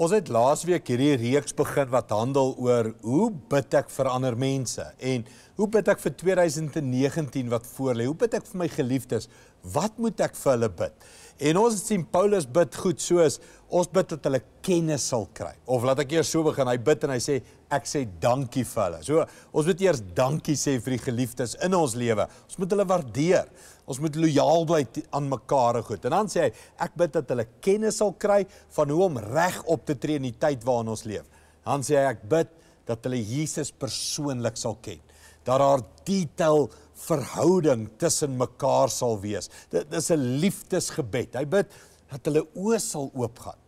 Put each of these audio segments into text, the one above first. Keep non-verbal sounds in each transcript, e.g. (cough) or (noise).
Ons het laasweek hierdie reeks begin wat handel oor hoe bid ek vir ander mense en hoe bid ek vir 2019 wat voorlê? Hoe bid ek vir my geliefdes? Wat moet ek vir hulle bid? En ons het sien Paulus bid goed soos ons bid dat hulle kennis sal kry. Of laat ek eers so begin. Hy bid en hy sê ek sê dankie vir hulle. So ons moet eers dankie sê vir die geliefdes in ons lewe. Ons moet hulle waardeer. Ons moet lojaal bly aan mekaar en goed. En dan sê hy, ek bid dat hulle kennis sal kry van hoe om reg op te tree in die tyd waarin ons leef. Dan sê hy, ek bid dat hulle Jesus persoonlik sal ken. Dat daar detail verhouding tussen mekaar sal wees. Dit is 'n liefdesgebed. Hy bid dat hulle oë sal oopgaan.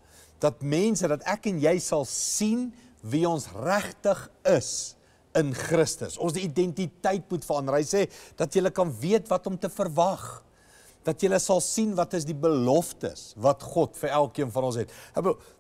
Dat mense dat ek en jy sal sien wie ons regtig is in Christus. Ons identiteit moet verander. Hy sê dat jy kan weet wat om te verwag. Dat jy sal sien wat is die beloftes wat God vir elkeen van ons het.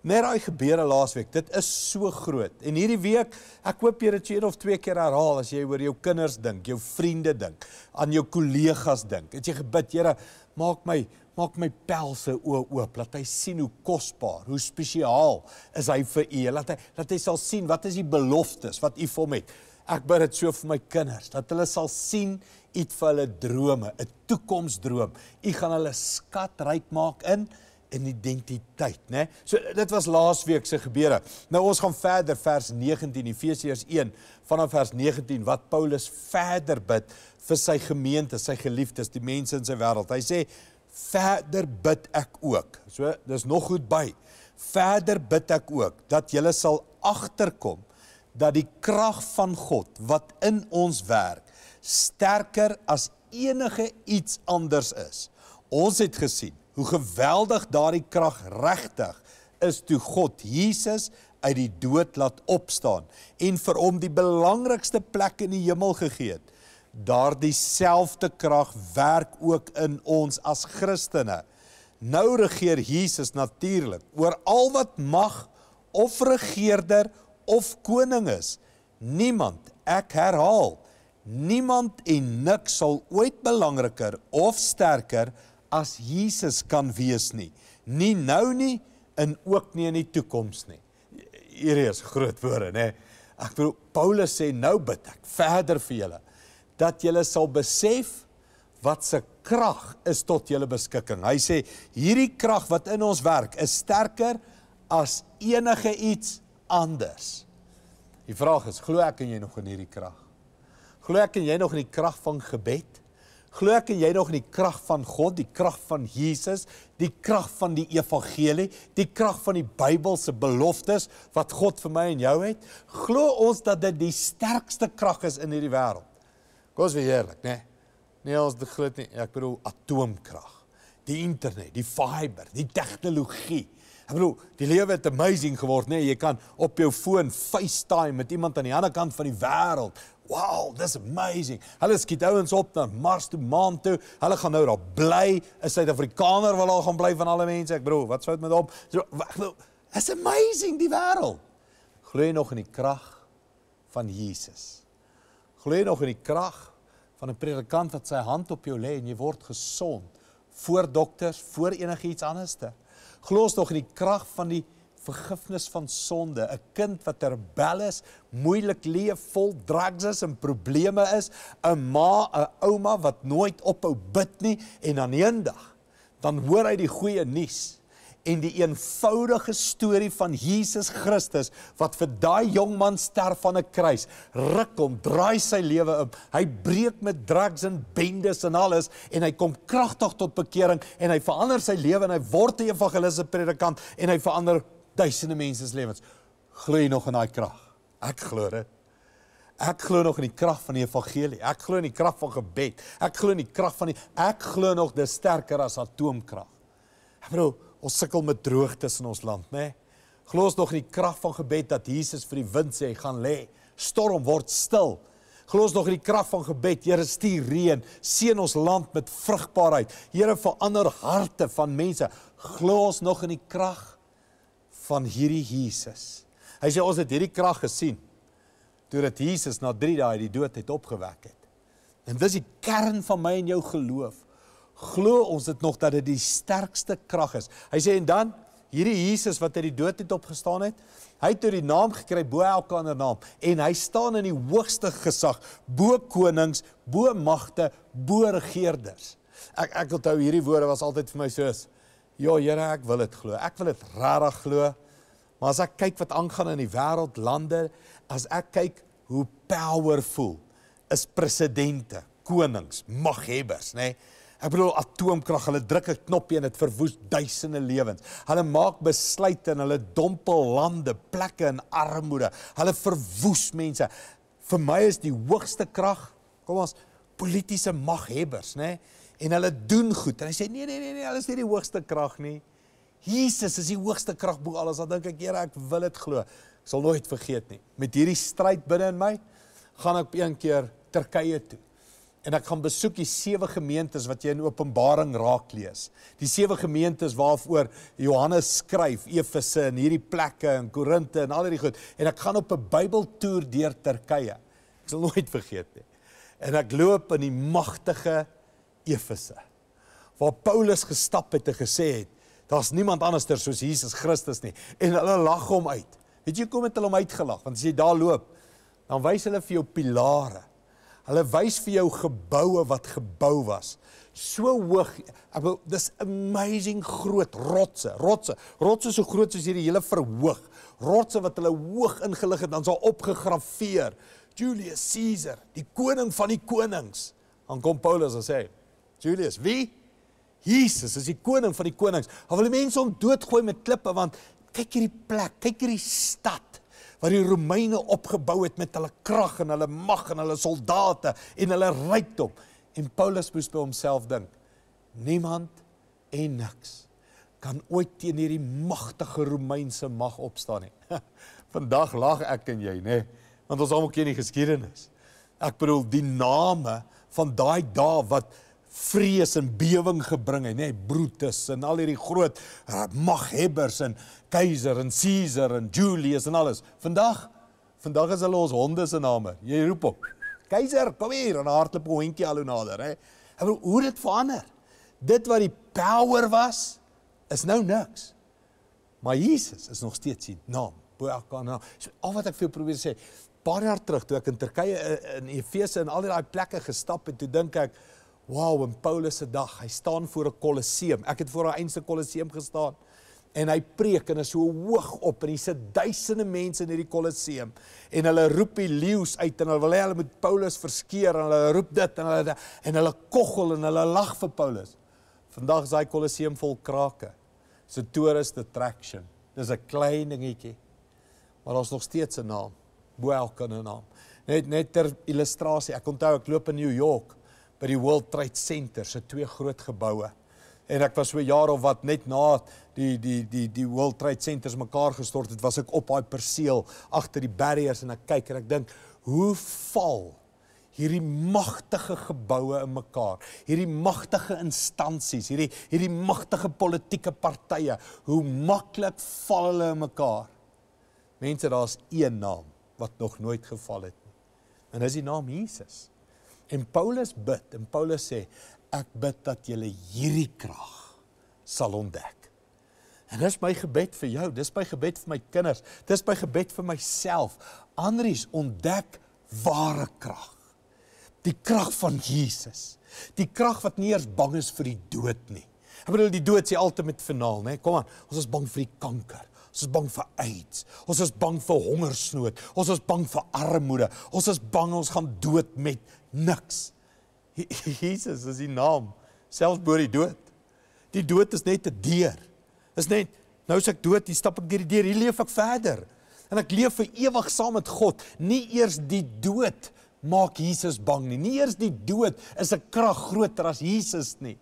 Net daai gebeure laasweek, dit is so groot. En hierdie week, ek hoop jy het een of twee keer herhaal as jy oor jou kinders dink, jou vriende dink, aan jou kollegas dink. Het jy gebid, Here, maak my maak my pel se oë oop dat hy sien hoe kosbaar, hoe spesiaal is hy vir u. Laat hy dat hy sal sien wat is die beloftes wat u vir hom het. Ek bid dit so vir my kinders dat hulle sal sien uit vir hulle drome, 'n toekomsdroom. U gaan hulle skatryk maak in in identiteit, né? So dit was laasweek se gebeure. Nou ons gaan verder vers 19 Efesiërs 1 vanaf vers 19 wat Paulus verder bid vir sy gemeente, sy geliefdes, die mense in sy wêreld. Hy sê verder bid ek ook. So, dis nog goed by. Verder bid ek ook dat jy sal agterkom dat die krag van God wat in ons werk sterker as enige iets anders is. Ons het gesien hoe geweldig daardie krag regtig is toe God Jesus uit die dood laat opstaan en vir hom die belangrikste plek in die hemel gegee het daardie selfde krag werk ook in ons as Christene. Nou regeer Jesus natuurlik oor al wat mag of regerder of koning is. Niemand, ek herhaal, niemand en nik sal ooit belangriker of sterker as Jesus kan wees nie. Nie nou nie en ook nie in die toekoms nie. Hierdie is groot woorde, nê. Ek bedoel Paulus sê nou bid ek verder vir julle dat julle sal besef wat se krag is tot julle beskikking. Hy sê hierdie krag wat in ons werk is sterker as enige iets anders. Die vraag is, glo ek en jy nog in hierdie krag? Glo ek en jy nog in die krag van gebed? Glo ek en jy nog in die krag van God, die krag van Jesus, die krag van die evangelie, die krag van die Bybelse beloftes wat God vir my en jou het? Glo ons dat dit die sterkste krag is in hierdie wêreld? Kom ons wees eerlik, né? Nee? nee, ons die groot nie, ek bedoel atoomkrag, die internet, die fiber, die tegnologie. Ek bedoel, die lewe het amazing geword, né? Nee? Jy kan op jou foon FaceTime met iemand aan die ander kant van die wêreld. Wow, dis amazing. Hulle skiet ouens op na Mars toe, Maan toe. Hulle gaan nou daar bly. 'n Suid-Afrikaner wil al gaan bly van alle mense. Ek bedoel, wat sou dit met hom? So, ek bedoel, is amazing die wêreld. Glo jy nog in die krag van Jesus? Glo jy nog in die krag van 'n predikant wat sy hand op jou lê en jy word gesond voor dokters, voor enigiets anderste? Glo ons nog in die krag van die vergifnis van sonde, 'n kind wat terbel is, moeilik leef, vol drugs is en probleme is, 'n ma, 'n ouma wat nooit ophou bid nie en dan eendag dan hoor hy die goeie nuus en die eenvoudige storie van Jesus Christus wat vir daai jong man sterf van 'n kruis, ruk hom, draai sy lewe om. Hy breek met drugs en bendes en alles en hy kom kragtig tot bekering en hy verander sy lewe en hy word 'n evangeliste predikant en hy verander duisende mense se lewens. Glo jy nog in daai krag? Ek glo dit. Ek glo nog in die krag van die evangelie. Ek glo in die krag van gebed. Ek glo in die krag van die Ek glo nog dis sterker as atoomkrag. Ek bedoel Ons sukkel met droogtes in ons land, né? Glo ons nog in die krag van gebed dat Jesus vir die wind sê, gaan lê. Storm word stil. Glo ons nog in die krag van gebed. Here stuur reën, seën ons land met vrugbaarheid. Here verander harte van mense. Glo ons nog in die krag van hierdie Jesus. Hy sê ons het hierdie krag gesien toe dat Jesus na 3 dae die dood het opgewek het. En dis die kern van my en jou geloof glo ons dit nog dat dit die sterkste krag is. Hy sê en dan hierdie Jesus wat uit die dood het opgestaan het, hy het oor die naam gekry bo elke ander naam en hy staan in die hoogste gesag, bo konings, bo magte, bo regerders. Ek ek wil onthou hierdie woorde was altyd vir my soos Ja Here, ek wil dit glo. Ek wil dit regtig glo. Maar as ek kyk wat aangaan in die wêreld lande, as ek kyk hoe powerful is presidente, konings, maghebbers, nê? Nee? Ek bedoel atoomkrag, hulle druk 'n knoppie en dit verwoes duisende lewens. Hulle maak besluite en hulle dompel lande, plekke in armoede. Hulle verwoes mense. Vir my is die hoogste krag, kom ons, politieke maghebbers, nê? Nee? En hulle doen goed. En hy sê nee, nee, nee, nee, hulle is nie die hoogste krag nie. Jesus is die hoogste krag bo alles. Dan dink ek, Here, ek wil dit glo. Sal nooit vergeet nie. Met hierdie stryd binne in my, gaan ek eendag Turkye toe en ek gaan besoek die sewe gemeentes wat jy in Openbaring raak lees. Die sewe gemeentes waarvoor Johannes skryf, Efese en hierdie plekke en Korinte en al hierdie goed. En ek gaan op 'n Bybeltoer deur Turkye. Ek sal nooit vergeet nie. En ek loop in die magtige Efese waar Paulus gestap het en gesê het, daar's niemand anderster soos Jesus Christus nie. En hulle lag hom uit. Weet jy hoe kom dit hulle hom uitgelag? Want as jy daar loop, dan wys hulle vir jou pilare Hulle wys vir jou geboue wat gebou was. So hoog. Ek wil dis amazing groot rotse, rotse. Rotse so groot soos hierdie hele verhoog. Rotse wat hulle hoog ingelig het dan sal opgegrafieer. Julius Caesar, die koning van die konings. Dan kom Paulus en sê: "Julius, wie? Jesus is die koning van die konings." Hulle wil mense om doodgooi met klippe want kyk hierdie plek, kyk hierdie stad wat die Romeine opgebou het met hulle krag en hulle mag en hulle soldate en hulle rykdom. En Paulus moes by homself dink: Niemand en niks kan ooit teen hierdie magtige Romeinse mag opstaan nie. (laughs) Vandag lag ek en jy, nê, want ons almal ken die geskiedenis. Ek bedoel die name van daai dae wat vrees en bewering gebring het, nê, nee, Brutus en al hierdie groot maghebbers en keiser en Caesar en Julius en alles. Vandag, vandag is hulle ons honde se name. Jy roep op. Keiser, kom hier en hardloop hondjie al hoe nader, hè. Hey. Hulle hoe dit verander. Dit wat die power was, is nou niks. Maar Jesus is nog steeds die naam bo elke naam. So al wat ek vir jou probeer sê, paar jaar terug toe ek in Turkye eh, in Efese en al die daai plekke gestap het, toe dink ek Wow, in Paulus se dag, hy staan voor 'n kolosseum. Ek het voor 'n eense kolosseum gestaan en hy preek en is so hoog op en hier sit duisende mense in hierdie kolosseum en hulle roep die leeu's uit en hulle wil hê hulle moet Paulus verskeer en hulle roep dit en hulle en hulle koggel en hulle lag vir Paulus. Vandag is daai kolosseum vol krake. Dis 'n tourist attraction. Dis 'n klein dingetjie. Maar ons nog steeds 'n naam. Boel kan 'n naam. Net net ter illustrasie, ek onthou ek loop in New York by die World Trade Center, se so twee groot geboue. En ek was so 'n jaar of wat net na die die die die World Trade Centers mekaar gestort het, was ek op daai perseel agter die barriers en ek kyk en ek dink, hoe val hierdie magtige geboue in mekaar? Hierdie magtige instansies, hierdie hierdie magtige politieke partye, hoe maklik val hulle in mekaar? Mense, daar's een naam wat nog nooit geval het nie. En dis die naam Jesus. En Paulus bid, en Paulus sê, ek bid dat julle hierdie krag sal ontdek. En dis my gebed vir jou, dis my gebed vir my kinders, dis my gebed vir myself. Andries, ontdek ware krag. Die krag van Jesus. Die krag wat nie eers bang is vir die dood nie. Ek bedoel die dood sê altyd met finaal, né? Kom aan, ons is bang vir die kanker. Ons is bang vir AIDS. Ons is bang vir hongersnood. Ons is bang vir armoede. Ons is bang ons gaan dood met niks. Jesus is die naam selfs bo die dood. Die dood is net 'n deur. Is net nou as ek dood, hier stap ek deur die deur, hier leef ek verder. En ek leef vir ewig saam met God. Nie eers die dood maak Jesus bang nie. Nie eers die dood is 'n krag groter as Jesus nie.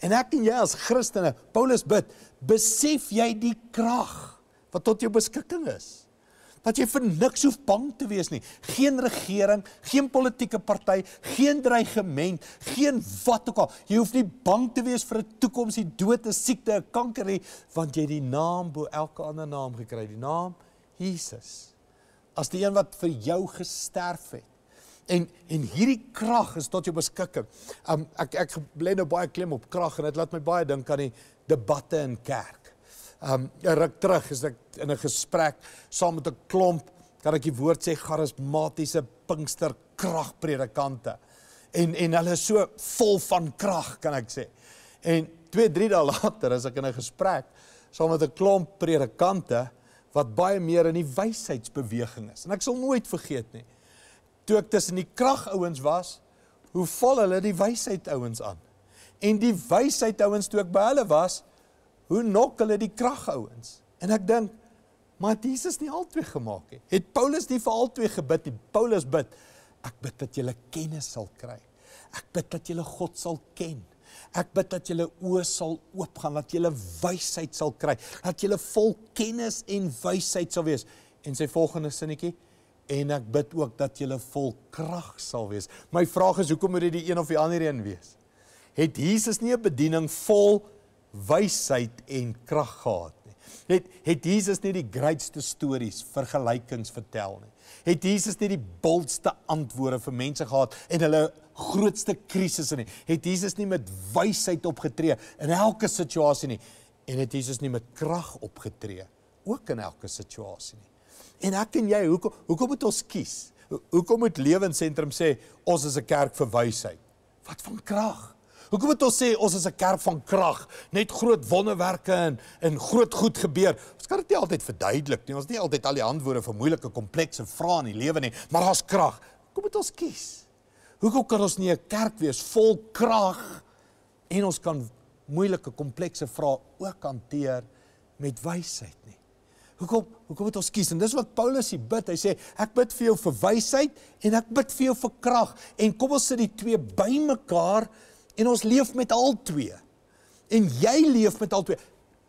En ek en jy as Christene, Paulus bid, besef jy die krag? wat tot jou beskikking is. Dat jy vir niks hoef bang te wees nie. Geen regering, geen politieke party, geen dreigement, geen wat ook al. Jy hoef nie bang te wees vir 'n toekoms, die dood, 'n siekte, 'n kanker nie, want jy het die naam bo elke ander naam gekry, die naam Jesus. As die een wat vir jou gesterf het. En en hierdie krag is tot jou beskikking. Um ek ek bly nou baie klem op krag en dit laat my baie dink aan die debatte in kerk um, ehm, een ruk terug is ek in een gesprek saam met een klomp, kan ek die woord sê, charismatische pinkster krachtpredikante. En, en hulle is so vol van kracht, kan ek sê. En twee, drie dae (laughs) later is ek in een gesprek saam met een klomp predikante, wat baie meer in die wijsheidsbeweging is. En ek sal nooit vergeet nie, toe ek tussen die kracht ouwens was, hoe val hulle die wijsheid ouwens aan. En die wijsheid ouwens, toe ek by hulle was, hoe nok hulle die krag ouens. En ek dink maar Jesus nie altyd gemaak het. Het Paulus nie vir altyd gebid nie. Paulus bid ek bid dat julle kennis sal kry. Ek bid dat julle God sal ken. Ek bid dat julle oë sal oopgaan, dat julle wysheid sal kry, dat julle vol kennis en wysheid sal wees. En sy volgende sinnetjie en ek bid ook dat julle vol krag sal wees. My vraag is hoekom moet dit die een of die ander een wees? Het Jesus nie 'n bediening vol wysheid en krag gehad nie. Het het Jesus nie die grootste stories vergelykings vertel nie. Het Jesus nie die boldste antwoorde vir mense gehad en hulle grootste krisisse nie. Het Jesus nie met wysheid opgetree in elke situasie nie en het Jesus nie met krag opgetree ook in elke situasie nie. En ek en jy, hoekom hoekom moet ons kies? Hoekom moet Lewensentrum sê ons is 'n kerk vir wysheid? Wat van krag? Hoekom moet ons sê ons is 'n kerk van krag, net groot wonderwerke en en groot goed gebeur? Ons kan dit nie altyd verduidelik nie. Ons het nie altyd al die antwoorde vir moeilike komplekse vrae in die lewe nie, maar daar's krag. Hoekom moet ons kies? Hoekom kan ons nie 'n kerk wees vol krag en ons kan moeilike komplekse vrae ook hanteer met wysheid nie? Hoekom hoekom moet ons kies? En dis wat Paulus hier bid. Hy sê ek bid vir jou vir wysheid en ek bid vir jou vir krag en kom ons sit die twee bymekaar En ons leef met al twee. En jy leef met al twee.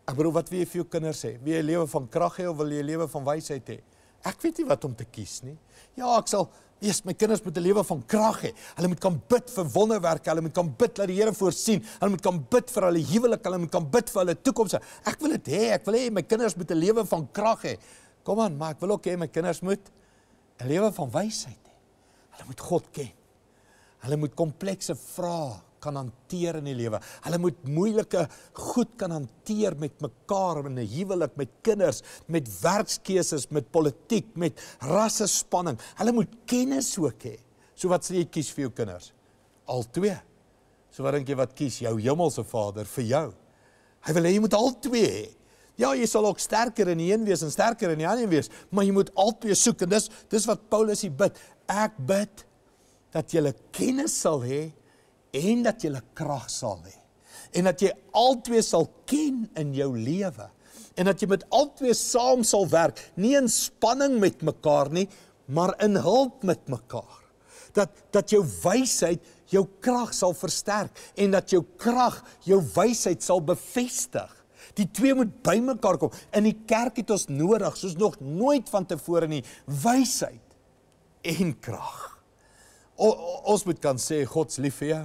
Ek bedoel wat wil jy vir jou kinders sê? Wil jy lewe van krag hê of wil jy lewe van wysheid hê? Ek weet nie wat om te kies nie. Ja, ek sal eers my kinders moet 'n lewe van krag hê. Hulle moet kan bid vir wonderwerke, hulle moet kan bid dat die Here voorsien, hulle moet kan bid vir hulle huwelik, hulle moet kan bid vir hulle toekoms. Ek wil dit hê. Ek wil hê my kinders moet 'n lewe van krag hê. Kom aan, maar ek wil ook hê my kinders moet 'n lewe van wysheid hê. Hulle moet God ken. Hulle moet komplekse vrae kan hanteer in die lewe. Hulle moet moeilike goed kan hanteer met mekaar in 'n huwelik, met kinders, met werkskeuses, met politiek, met rassespanning. Hulle moet kennis ook hê. So wat sê jy kies vir jou kinders? Al twee. So wat dink jy wat kies jou hemelse Vader vir jou? Hy wil hê jy moet al twee hê. Ja, jy sal ook sterker in die een wees en sterker in die ander wees, maar jy moet al twee soek en dis dis wat Paulus hier bid. Ek bid dat jy kennis sal hê en dat jy krag sal hê en dat jy altwee sal ken in jou lewe en dat jy met altwee saam sal werk nie in spanning met mekaar nie maar in hulp met mekaar dat dat jou wysheid jou krag sal versterk en dat jou krag jou wysheid sal bevestig die twee moet bymekaar kom in die kerk het ons nodig soos nog nooit vantevore nie wysheid en krag ons moet kan sê God se lief vir jou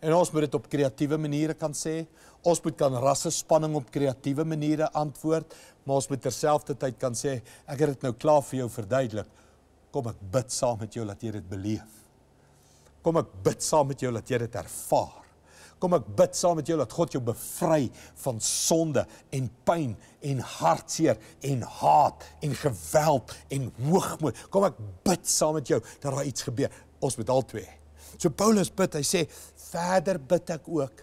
En ons moet dit op kreatiewe maniere kan sê. Ons moet kan rasse spanning op kreatiewe maniere antwoord, maar ons moet terselfdertyd kan sê ek het dit nou klaar vir jou verduidelik. Kom ek bid saam met jou dat jy dit beleef. Kom ek bid saam met jou dat jy dit ervaar. Kom ek bid saam met jou dat God jou bevry van sonde en pyn en hartseer en haat en geweld en hoogmoed. Kom ek bid saam met jou dat daar iets gebeur. Ons moet al twee So Paulus bid, hy sê verder bid ek ook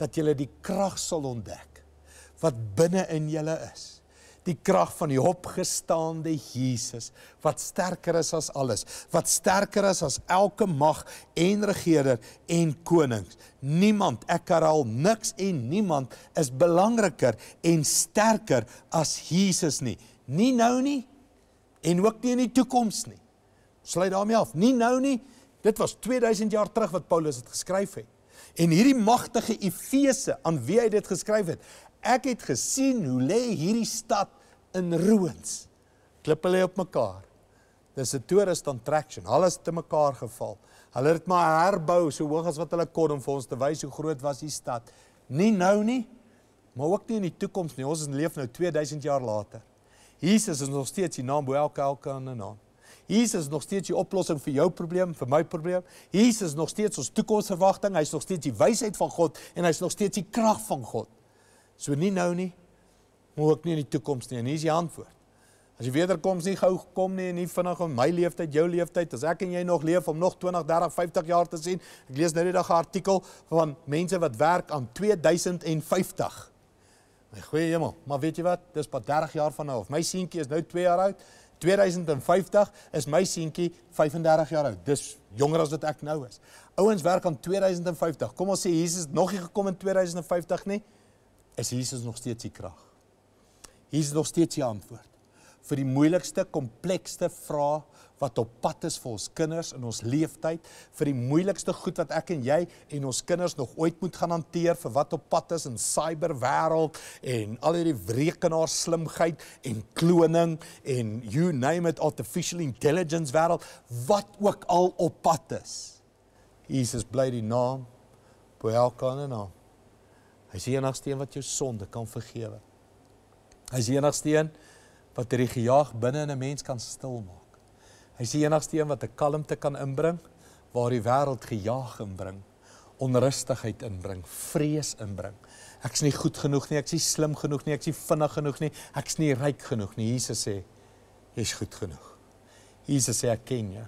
dat julle die krag sal ontdek wat binne in julle is. Die krag van die opgestaande Jesus wat sterker is as alles, wat sterker is as elke mag en regerder en konings. Niemand, ek herhaal niks en niemand is belangriker en sterker as Jesus nie. Nie nou nie en ook nie in die toekoms nie. Sluit daarmee af. Nie nou nie Dit was 2000 jaar terug wat Paulus het geskryf het. En hierdie magtige Efese aan wie hy dit geskryf het, ek het gesien hoe lê hierdie stad in ruïnes. Klippe lê op mekaar. Dis 'n toerist attraction. Alles te mekaar geval. Hulle het maar herbou so hoog as wat hulle kon om vir ons te wys hoe groot was die stad. Nie nou nie, maar ook nie in die toekoms nie. Ons is leef nou 2000 jaar later. Jesus is nog steeds die naam bo elke elke ander naam. Jesus is nog steeds die oplossing vir jou probleem, vir my probleem. Jesus is nog steeds ons toekomsverwagting. Hy is nog steeds die wysheid van God en hy is nog steeds die krag van God. So nie nou nie, maar ook nie in die toekoms nie. En hier is die antwoord. As die wederkoms nie gou kom nie en nie vinnig in my lewe tyd, jou lewe tyd, as ek en jy nog leef om nog 20, 30, 50 jaar te sien. Ek lees nou die dag 'n artikel van mense wat werk aan 2050. My goeie hemel, maar weet jy wat? Dis pas 30 jaar van nou af. My seentjie is nou 2 jaar oud. 2050 is my seentjie 35 jaar oud. Dis jonger as wat ek nou is. Ouens werk aan 2050. Kom ons sê Jesus nog nie gekom in 2050 nie. Is Jesus nog steeds die krag? Jesus nog steeds die antwoord vir die moeilikste, komplekste vrae wat op pad is vir ons kinders in ons leeftyd, vir die moeilikste goed wat ek en jy en ons kinders nog ooit moet gaan hanteer, vir wat op pad is in cyberwêreld en al hierdie rekenaar slimheid en kloning en you name it artificial intelligence wêreld, wat ook al op pad is. Jesus bly die naam bo elke ander naam. Hy is die enigste een wat jou sonde kan vergewe. Hy is die enigste een wat hierdie gejaag binne in 'n mens kan stilmaak. Hy is die enigste een wat 'n kalmte kan inbring waar die wêreld gejaag inbring, onrustigheid inbring, vrees inbring. Ek's nie goed genoeg nie, ek's nie slim genoeg nie, ek's nie vinnig genoeg nie, ek's nie ryk genoeg nie. Jesus sê, jy's goed genoeg. Jesus sê, ek ken jou.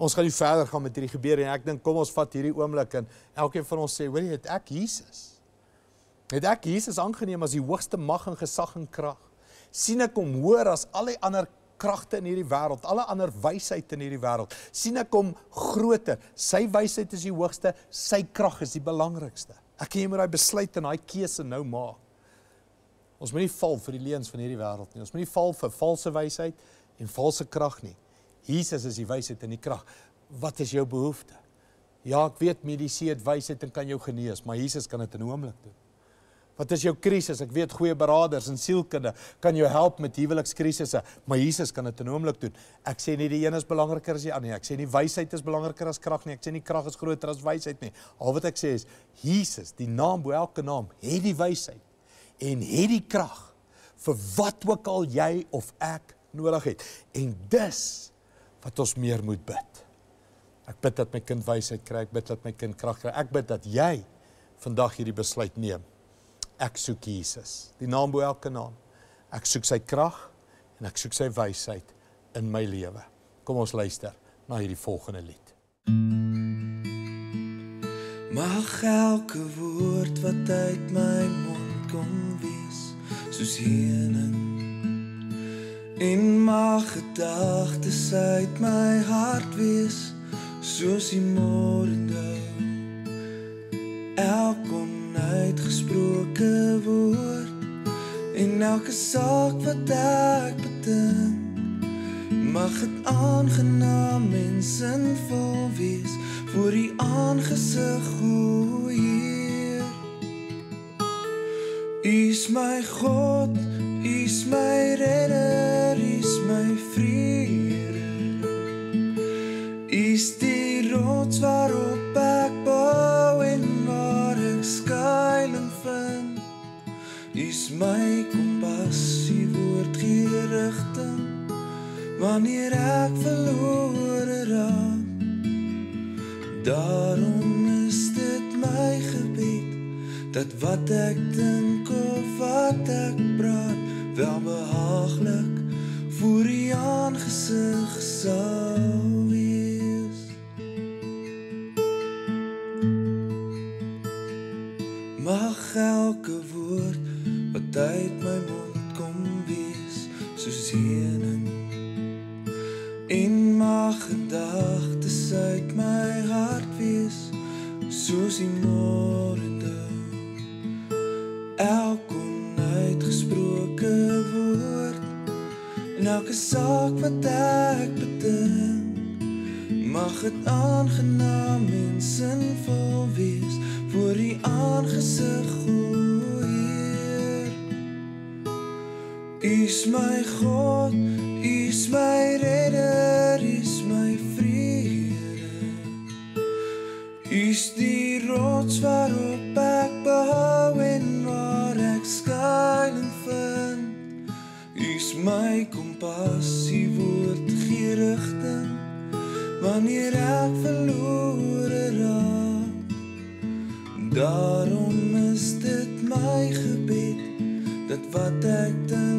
Ons gaan nie verder gaan met hierdie gebeure en ek dink kom ons vat hierdie oomblik en elkeen van ons sê, hoor jy, het ek Jesus? Het ek Jesus aangeneem as die hoogste mag en gesag en krag? sien ek hom hoor as al die ander kragte in hierdie wêreld, alle ander wysheid in hierdie wêreld, sien ek hom groter. Sy wysheid is die hoogste, sy krag is die belangrikste. Ek en jy moet daai besluit en daai keuse nou maak. Ons moenie val vir die leuns van hierdie wêreld nie. Ons moenie val vir valse wysheid en valse krag nie. Jesus is die wysheid en die krag. Wat is jou behoefte? Ja, ek weet mediese wysheid kan jou genees, maar Jesus kan dit in 'n oomblik doen. Wat is jou krisis? Ek weet goeie beraders en sielkunde kan jou help met huwelikskrisisse, maar Jesus kan dit in 'n oomblik doen. Ek sê nie die een is belangriker as die ander nie. Ek sê nie wysheid is belangriker as krag nie. Ek sê nie krag is groter as wysheid nie. Al wat ek sê is Jesus, die naam bo elke naam, het die wysheid en het die krag vir wat ook al jy of ek nodig het. En dis wat ons meer moet bid. Ek bid dat my kind wysheid kry, ek bid dat my kind krag kry. Ek bid dat jy vandag hierdie besluit neem ek soek Jesus. Die naam bo elke naam. Ek soek sy krag en ek soek sy wysheid in my lewe. Kom ons luister na hierdie volgende lied. Mag elke woord wat uit my mond kom wees soos hiernen. In my gedagtes uit my hart wees soos die môre elke saak wat ek beding mag dit aangenaam mensin vol wees voor u aangesig o heer u is my god u is my redder u is my vijf. wanneer ek verlore raak daarom is dit my gebed dat wat ek dink of wat ek praat wel behaaglik voor u aangesig sal wees mag elke woord wat uit my soos die môre dag elke uitgesproke woord en elke saak wat ek beding mag dit aangenaam en sinvol wees voor u aangesig o heer u is my god Is die rots waarop ek bou en waar ek skuil en vind Is my kompassie word gee rigting wanneer ek verlore raak Daarom is dit my gebed dat wat ek dink,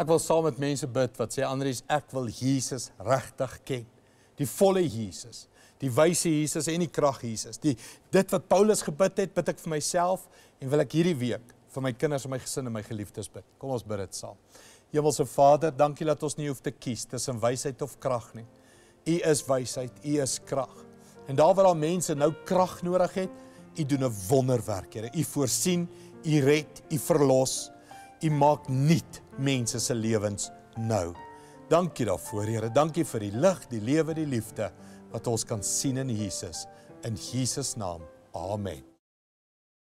Ek wil saam met mense bid wat sê Andries, ek wil Jesus regtig ken. Die volle Jesus, die wyse Jesus en die krag Jesus. Die dit wat Paulus gebid het, bid ek vir myself en wil ek hierdie week vir my kinders en my gesin en my geliefdes bid. Kom ons bid dit saam. Hemelse Vader, dankie dat ons nie hoef te kies tussen wysheid of krag nie. U is wysheid, u is krag. En daar waar daar mense nou krag nodig het, u doen 'n wonderwerk, Here. U voorsien, u red, u verlos. U maak nuut mense se lewens nou. Dankie daarvoor, Here. Dankie vir die lig, die lewe, die liefde wat ons kan sien in Jesus. In Jesus naam. Amen.